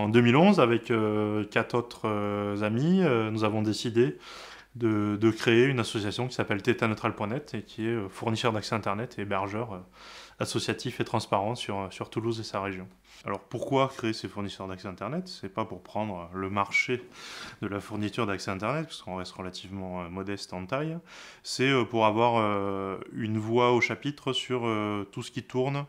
En 2011, avec euh, quatre autres euh, amis, euh, nous avons décidé de, créer une association qui s'appelle thetaneutral.net et qui est fournisseur d'accès Internet et hébergeur associatif et transparent sur, sur Toulouse et sa région. Alors pourquoi créer ces fournisseurs d'accès Internet C'est pas pour prendre le marché de la fourniture d'accès Internet, parce qu'on reste relativement modeste en taille, c'est pour avoir une voix au chapitre sur tout ce qui tourne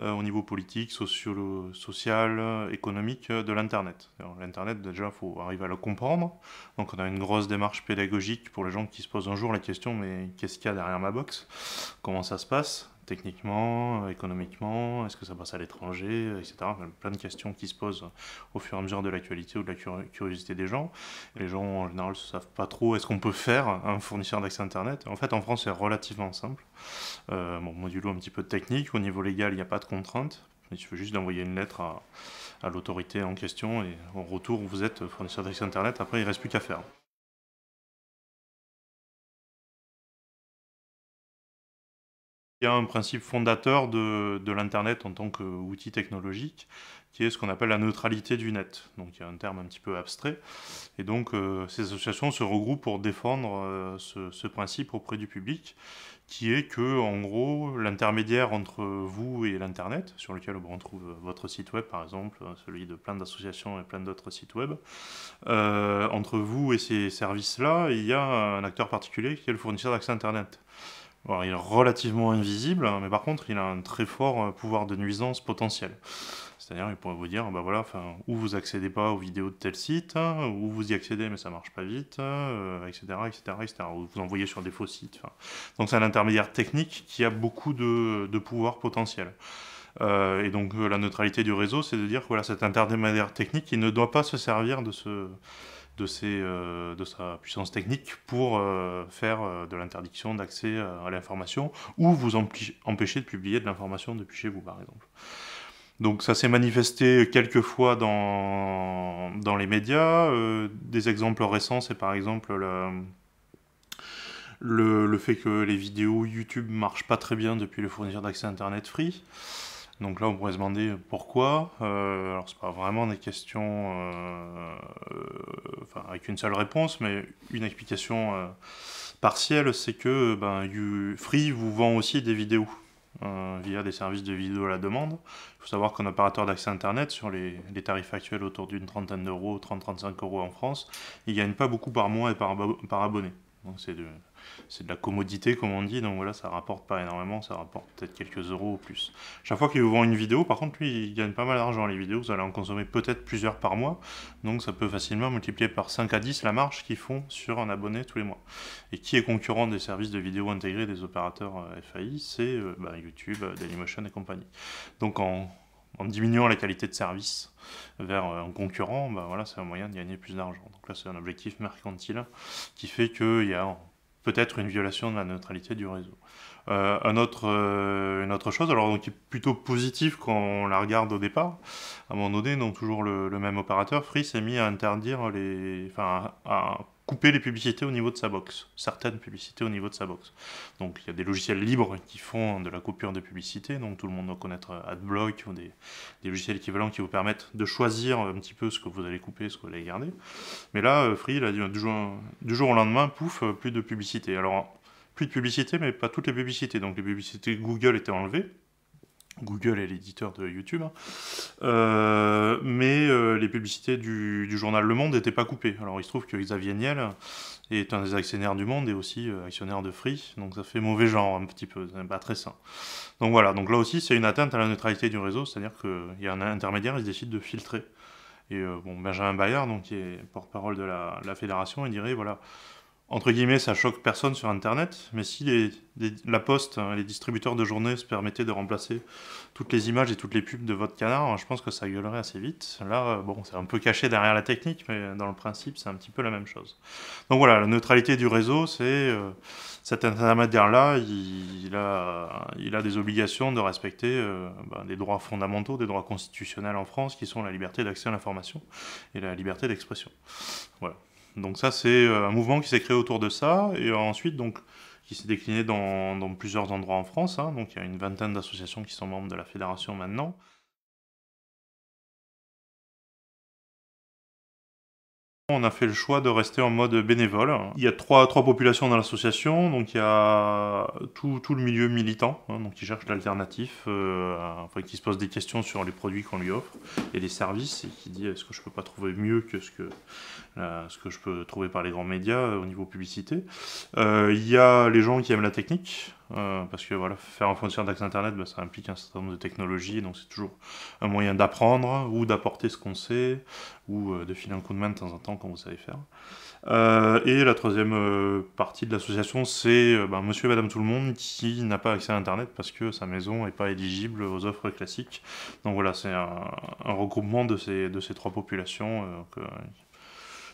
euh, au niveau politique, social, économique euh, de l'Internet. L'Internet, déjà, il faut arriver à le comprendre. Donc on a une grosse démarche pédagogique pour les gens qui se posent un jour la question, mais qu'est-ce qu'il y a derrière ma box Comment ça se passe techniquement, économiquement, est-ce que ça passe à l'étranger, euh, etc. plein de questions qui se posent au fur et à mesure de l'actualité ou de la curiosité des gens. Les gens, en général, ne savent pas trop est-ce qu'on peut faire un hein, fournisseur d'accès Internet. En fait, en France, c'est relativement simple. Euh, bon, modulo un petit peu de technique, au niveau légal, il n'y a pas de contraintes. Il suffit juste d'envoyer une lettre à, à l'autorité en question et en retour, vous êtes fournisseur d'accès Internet. Après, il ne reste plus qu'à faire. il y a un principe fondateur de, l'Internet en tant qu'outil technologique, qui est ce qu'on appelle la neutralité du net. Donc il y a un terme un petit peu abstrait. Et donc euh, ces associations se regroupent pour défendre euh, ce, principe auprès du public, qui est que, en gros, l'intermédiaire entre vous et l'Internet, sur lequel on trouve votre site web par exemple, celui de plein d'associations et plein d'autres sites web, euh, entre vous et ces services-là, il y a un acteur particulier qui est le fournisseur d'accès Internet il est relativement invisible, hein, mais par contre, il a un très fort euh, pouvoir de nuisance potentiel. C'est-à-dire, il pourrait vous dire, bah voilà, enfin, ou vous accédez pas aux vidéos de tel site, hein, ou vous y accédez mais ça marche pas vite, etc., euh, etc., Ou vous envoyez sur des faux sites. Donc c'est un intermédiaire technique qui a beaucoup de, de pouvoir potentiel. Euh, et donc la neutralité du réseau, c'est de dire que voilà, cet intermédiaire technique, il ne doit pas se servir de ce euh, de, sa puissance technique pour euh, faire euh, de l'interdiction d'accès à l'information ou vous empêcher de publier de l'information depuis chez vous, par exemple. Donc ça s'est manifesté quelques fois dans, les médias. des exemples récents, c'est par exemple le, fait que les vidéos YouTube marchent pas très bien depuis le fournisseur d'accès Internet Free. Donc là, on pourrait se demander pourquoi. Euh, alors, c'est pas vraiment des questions euh, avec une seule réponse, mais une explication euh, partielle, c'est que ben, Free vous vend aussi des vidéos euh, via des services de vidéo à la demande. Il faut savoir qu'un opérateur d'accès Internet, sur les, tarifs actuels autour d'une trentaine d'euros, 30-35 euros en France, il gagne pas beaucoup par mois et par, par abonné. Donc c'est de c'est de la commodité, comme on dit, donc voilà, ça rapporte pas énormément, ça rapporte peut-être quelques euros ou plus. Chaque fois qu'il vous vend une vidéo, par contre, lui, il gagne pas mal d'argent. Les vidéos, vous allez en consommer peut-être plusieurs par mois, donc ça peut facilement multiplier par 5 à 10 la marge qu'ils font sur un abonné tous les mois. Et qui est concurrent des services de vidéo intégrés des opérateurs euh, FAI C'est euh, bah, YouTube, euh, Dailymotion et compagnie. Donc en en diminuant la qualité de service vers un concurrent, bah, voilà, c'est un moyen de gagner plus d'argent. Donc là, c'est un objectif mercantile qui fait qu'il y a peut-être une violation de la neutralité du réseau. Euh, un autre, euh, une autre chose, alors donc, qui est plutôt positive quand on la regarde au départ, à un moment donné, donc toujours le, même opérateur, Free s'est mis à interdire les, enfin, couper les publicités au niveau de sa box, certaines publicités au niveau de sa box. Donc il y a des logiciels libres qui font de la coupure de publicité, donc tout le monde doit connaître AdBlock ou des, des logiciels équivalents qui vous permettent de choisir un petit peu ce que vous allez couper, ce que vous allez garder. Mais là, euh, Free, dit, euh, du, jour, du jour au lendemain, pouf, euh, plus de publicité. Alors, plus de publicité, mais pas toutes les publicités. Donc les publicités Google étaient enlevées, Google est l'éditeur de YouTube, hein. euh, mais euh, les publicités du, journal Le Monde n'étaient pas coupées. Alors il se trouve que Xavier Niel est un des actionnaires du Monde et aussi euh, actionnaire de Free, donc ça fait mauvais genre un petit peu, c'est pas très sain. Donc voilà, donc là aussi c'est une atteinte à la neutralité du réseau, c'est-à-dire qu'il y a un intermédiaire, il décide de filtrer. Et bon, Benjamin Bayard, donc, qui est porte-parole de la fédération, il dirait, voilà, entre guillemets, ça choque personne sur Internet, mais si la poste, hein, les distributeurs de journée se permettaient de remplacer toutes les images et toutes les pubs de votre canard, hein, je pense que ça gueulerait assez vite. Là, euh, bon, c'est un peu caché derrière la technique, mais dans le principe, c'est un petit peu la même chose. Donc voilà, la neutralité du réseau, c'est euh, cet intermédiaire-là, il, a, des obligations de respecter euh, ben, des droits fondamentaux, des droits constitutionnels en France, qui sont la liberté d'accès à l'information et la liberté d'expression. Voilà. Donc ça, c'est euh, un mouvement qui s'est créé autour de ça, et ensuite, donc, qui s'est décliné dans, plusieurs endroits en France. Hein. Donc il y a une vingtaine d'associations qui sont membres de la fédération maintenant. On a fait le choix de rester en mode bénévole. Il y a trois, populations dans l'association, donc il y a tout, le milieu militant, hein, qui cherche l'alternatif, euh, qui se pose des questions sur les produits qu'on lui offre et les services, et qui dit est-ce que je peux pas trouver mieux que ce que euh, ce que je peux trouver par les grands médias euh, au niveau publicité. Euh, il y a les gens qui aiment la technique, parce que voilà, faire un fonctionnaire d'accès Internet, bah, ça implique un certain nombre de technologies, donc c'est toujours un moyen d'apprendre ou d'apporter ce qu'on sait, ou de filer un coup de main de temps en temps quand vous savez faire. et la troisième partie de l'association, c'est bah, monsieur et madame tout le monde qui n'a pas accès à Internet parce que sa maison n'est pas éligible aux offres classiques. Donc voilà, c'est un, un, regroupement de ces, de ces trois populations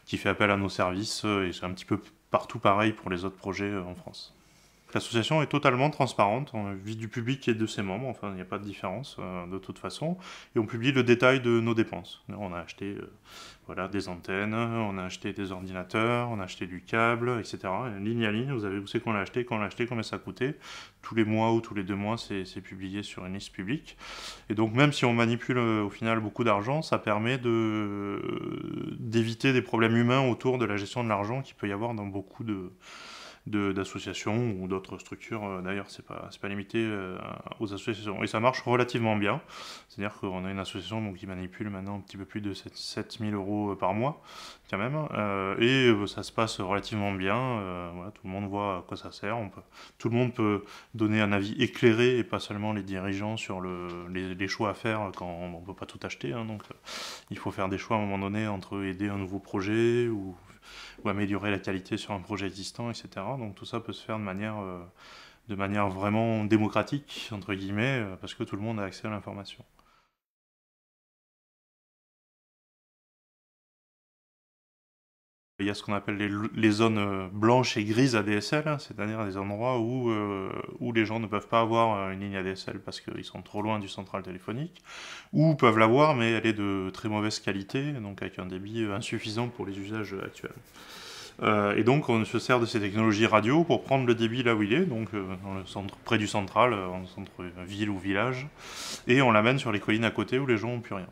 qui fait appel à nos services. Euh, et c'est un petit peu partout pareil pour les autres projets euh, en France. L'association est totalement transparente, on vit du public et de ses membres, enfin il n'y a pas de différence euh, de toute façon, et on publie le détail de nos dépenses. On a acheté euh, voilà, des antennes, on a acheté des ordinateurs, on a acheté du câble, etc. ligne à ligne, vous savez où c'est qu'on l'a acheté, quand on l'a acheté, combien ça a coûté. Tous les mois ou tous les deux mois, c'est publié sur une liste publique. Et donc même si on manipule euh, au final beaucoup d'argent, ça permet d'éviter des problèmes humains autour de la gestion de l'argent qu'il peut y avoir dans beaucoup de d'associations ou d'autres structures. Euh, d'ailleurs, c'est pas, pas limité euh, aux associations. Et ça marche relativement bien. C'est-à-dire qu'on a une association donc, qui manipule maintenant un petit peu plus de 7000 euros euh, par mois, quand même. et ça se passe relativement bien. Voilà, tout le monde voit à quoi ça sert. On peut, tout le monde peut donner un avis éclairé et pas seulement les dirigeants sur le, les, choix à faire quand on ne peut pas tout acheter. Hein. donc, il faut faire des choix à un moment donné entre aider un nouveau projet ou ou améliorer la qualité sur un projet existant, etc. Donc tout ça peut se faire de manière, euh, de manière vraiment démocratique, entre guillemets, euh, parce que tout le monde a accès à l'information. Il y a ce qu'on appelle les, zones euh, blanches et grises ADSL, hein, c'est-à-dire des endroits où, euh, où les gens ne peuvent pas avoir euh, une ligne ADSL parce qu'ils sont trop loin du central téléphonique, ou peuvent l'avoir mais elle est de très mauvaise qualité, donc avec un débit insuffisant pour les usages actuels. et donc on se sert de ces technologies radio pour prendre le débit là où il est, donc dans le centre, près du central, en centre ville ou village, et on l'amène sur les collines à côté où les gens n'ont plus rien.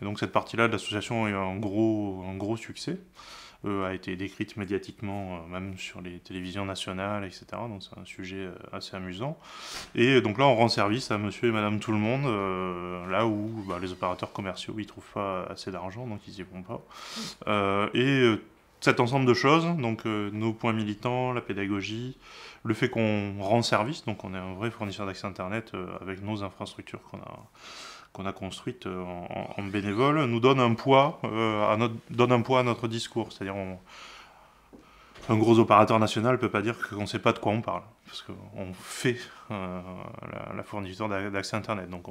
Et donc cette partie-là de l'association est gros, un gros succès a été décrite médiatiquement, euh, même sur les télévisions nationales, etc. Donc c'est un sujet euh, assez amusant. Et donc là, on rend service à monsieur et madame tout le monde, euh, là où bah, les opérateurs commerciaux, ils trouvent pas assez d'argent, donc ils y vont pas. et cet ensemble de choses, donc nos points militants, la pédagogie, le fait qu'on rend service, donc on est un vrai fournisseur d'accès Internet avec nos infrastructures qu'on a, qu'on a construite euh, en, bénévole, nous donne un poids, euh, à, notre, donne un poids à notre discours. C'est-à-dire, un gros opérateur national ne peut pas dire qu'on ne sait pas de quoi on parle, parce qu'on fait euh, la, fourniture d'accès Internet. Donc,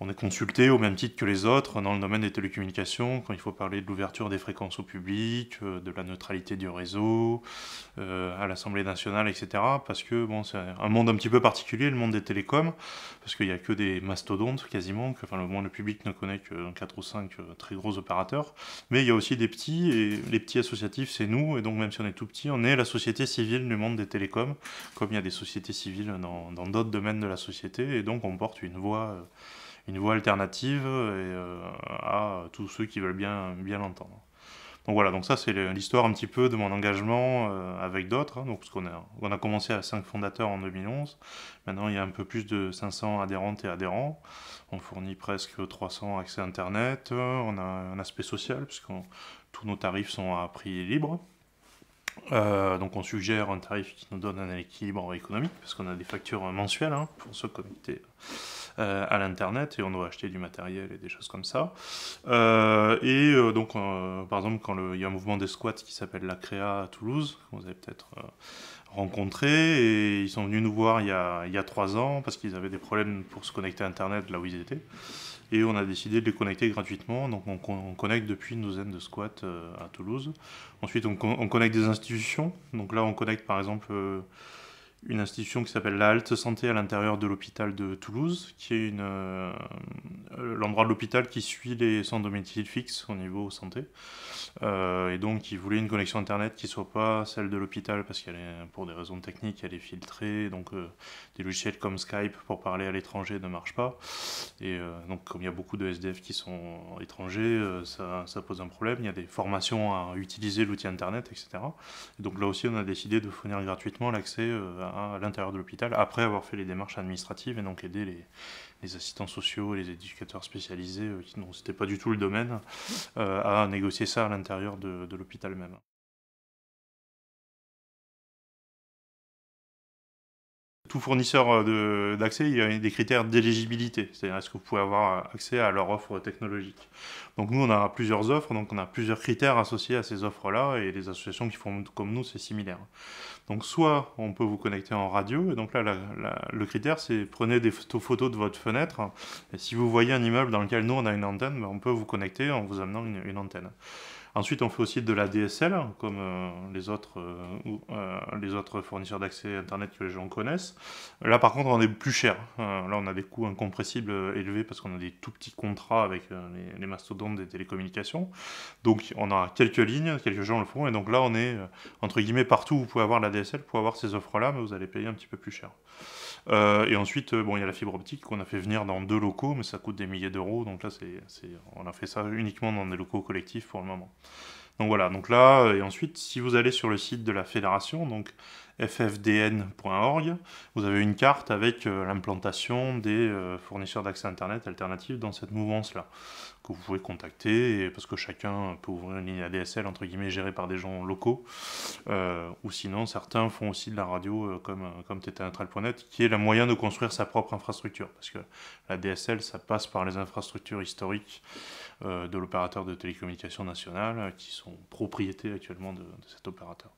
on est consulté au même titre que les autres dans le domaine des télécommunications, quand il faut parler de l'ouverture des fréquences au public, euh, de la neutralité du réseau, euh, à l'Assemblée nationale, etc. Parce que bon, c'est un monde un petit peu particulier, le monde des télécoms, parce qu'il n'y a que des mastodontes quasiment, que, enfin le le public ne connaît que 4 ou 5 euh, très gros opérateurs, mais il y a aussi des petits, et les petits associatifs c'est nous, et donc même si on est tout petit, on est la société civile du monde des télécoms, comme il y a des sociétés civiles dans d'autres domaines de la société, et donc on porte une voix une voie alternative et, euh, à tous ceux qui veulent bien, bien l'entendre. Donc voilà, donc ça c'est l'histoire un petit peu de mon engagement euh, avec d'autres. Hein, donc parce qu'on on a commencé à 5 fondateurs en 2011. Maintenant il y a un peu plus de 500 adhérentes et adhérents. On fournit presque 300 accès internet. On a un aspect social puisque tous nos tarifs sont à prix libre. Euh, donc on suggère un tarif qui nous donne un équilibre économique parce qu'on a des factures mensuelles hein, pour ce comité. Euh, à l'internet et on doit acheter du matériel et des choses comme ça. Euh, et euh, donc, par exemple, quand il y a un mouvement des squats qui s'appelle la Créa à Toulouse, vous avez peut-être rencontré, et ils sont venus nous voir il y a, il y a trois ans parce qu'ils avaient des problèmes pour se connecter à Internet là où ils étaient. Et on a décidé de les connecter gratuitement. Donc on, connecte depuis une douzaine de squats à Toulouse. Ensuite on, on, connecte des institutions. Donc là on connecte par exemple une institution qui s'appelle la Santé à l'intérieur de l'hôpital de Toulouse, qui est une, euh, l'endroit de l'hôpital qui suit les centres de médecine fixe au niveau santé. Euh, et donc, ils voulaient une connexion Internet qui ne soit pas celle de l'hôpital, parce qu'elle est, pour des raisons techniques, elle est filtrée. Donc, euh, des logiciels comme Skype pour parler à l'étranger ne marchent pas. Et donc, comme il y a beaucoup de SDF qui sont étrangers, ça, ça, pose un problème. Il y a des formations à utiliser l'outil Internet, etc. donc, là aussi, on a décidé de fournir gratuitement l'accès à à l'intérieur de l'hôpital après avoir fait les démarches administratives et donc aider les, assistants sociaux les éducateurs spécialisés, euh, qui n'étaient pas du tout le domaine, euh, à négocier ça à l'intérieur de l'hôpital même. Tout fournisseur euh, d'accès, il y a des critères d'éligibilité, c'est-à-dire est-ce que vous pouvez avoir euh, accès à leur offre technologique. Donc nous, on a plusieurs offres, donc on a plusieurs critères associés à ces offres-là, et les associations qui font comme nous, c'est similaire. Donc soit on peut vous connecter en radio, et donc là, le critère, c'est prenez des photos de votre fenêtre, et si vous voyez un immeuble dans lequel nous, on a une antenne, ben, on peut vous connecter en vous amenant une antenne. Ensuite, on fait aussi de la DSL, comme euh, les, autres, euh, euh, les autres fournisseurs d'accès Internet que les gens connaissent. Là, par contre, on est plus cher. là, on a des coûts incompressibles élevés parce qu'on a des tout petits contrats avec les, mastodontes des télécommunications. Donc, on a quelques lignes, quelques gens le font. Et donc là, on est, entre guillemets, partout où vous pouvez avoir la DSL, vous pouvez avoir ces offres-là, mais vous allez payer un petit peu plus cher. Euh, et ensuite, euh, bon, il y a la fibre optique qu'on a fait venir dans deux locaux, mais ça coûte des milliers d'euros. Donc là, c'est, on a fait ça uniquement dans des locaux collectifs pour le moment. Donc voilà, donc là, euh, et ensuite, si vous allez sur le site de la fédération, donc ffdn.org, vous avez une carte avec l'implantation des fournisseurs d'accès Internet alternatifs dans cette mouvance-là que vous pouvez contacter, parce que chacun peut ouvrir une ligne ADSL, entre guillemets, gérée par des gens locaux, euh, ou sinon certains font aussi de la radio euh, comme, euh, comme qui est le moyen de construire sa propre infrastructure, parce que la DSL, ça passe par les infrastructures historiques de l'opérateur de télécommunications nationale, qui sont propriétés actuellement de cet opérateur.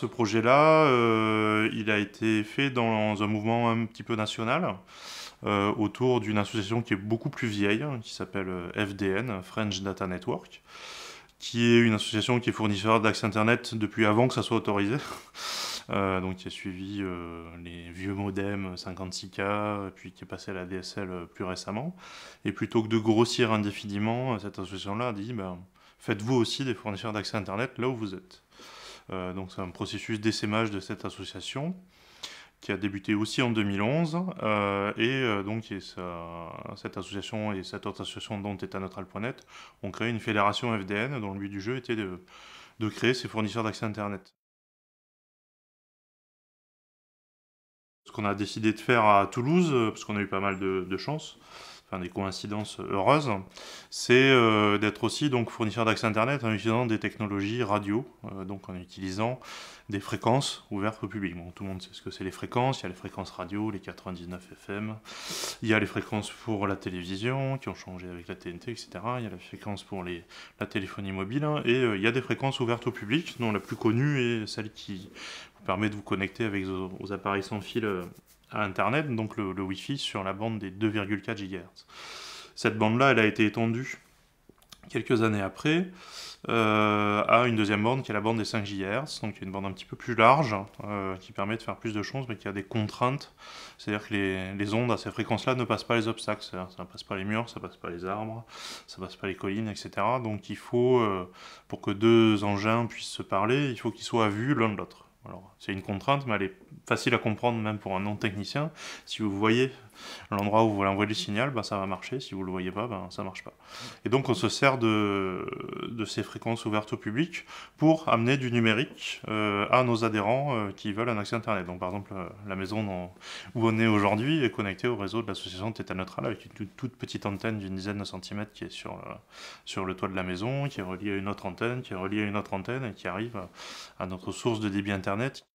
Ce projet-là, euh, il a été fait dans un mouvement un petit peu national, euh, autour d'une association qui est beaucoup plus vieille, hein, qui s'appelle euh, FDN, French Data Network, qui est une association qui est fournisseur d'accès Internet depuis avant que ça soit autorisé. donc qui a suivi les vieux modems 56K, puis qui est passé à la DSL plus récemment. Et plutôt que de grossir indéfiniment, cette association-là a dit ben, faites-vous aussi des fournisseurs d'accès Internet là où vous êtes. Euh, c'est un processus d'essaimage de cette association qui a débuté aussi en 2011. Euh, et euh, donc, cette association et cette autre association dont neutral.net ont créé une fédération FDN dont le but du jeu était de, créer ces fournisseurs d'accès Internet. Ce qu'on a décidé de faire à Toulouse, parce qu'on a eu pas mal de, de chance, enfin des coïncidences heureuses, c'est euh, d'être aussi donc fournisseur d'accès Internet en utilisant des technologies radio, euh, donc en utilisant des fréquences ouvertes au public. Bon, tout le monde sait ce que c'est les fréquences, il y a les fréquences radio, les 99 FM, il y a les fréquences pour la télévision qui ont changé avec la TNT, etc. Il y a la fréquence pour les, la téléphonie mobile, hein, et euh, il y a des fréquences ouvertes au public, dont la plus connue est celle qui vous permet de vous connecter avec vos appareils sans fil Internet, donc le, Wi-Fi, sur la bande des 2,4 GHz. Cette bande-là, elle a été étendue quelques années après euh, à une deuxième bande qui est la bande des 5 GHz, donc une bande un petit peu plus large euh, qui permet de faire plus de choses mais qui a des contraintes, c'est-à-dire que les, ondes à ces fréquences-là ne passent pas les obstacles, ça ne passe pas les murs, ça passe pas les arbres, ça passe pas les collines, etc. Donc il faut, euh, pour que deux engins puissent se parler, il faut qu'ils soient vus l'un de l'autre. Alors c'est une contrainte mais elle est facile à comprendre même pour un non-technicien. Si vous voyez l'endroit où vous voulez envoyer le signal, ben ça va marcher. Si vous le voyez pas, ben ça marche pas. Et donc on se sert de, de, ces fréquences ouvertes au public pour amener du numérique euh, à nos adhérents euh, qui veulent un accès Internet. Donc par exemple, euh, la maison où on est aujourd'hui est connectée au réseau de l'association Theta Neutral avec une toute, petite antenne d'une dizaine de centimètres qui est sur, euh, sur le toit de la maison, qui est reliée à une autre antenne, qui est reliée à une autre antenne et qui arrive à notre source de débit Internet.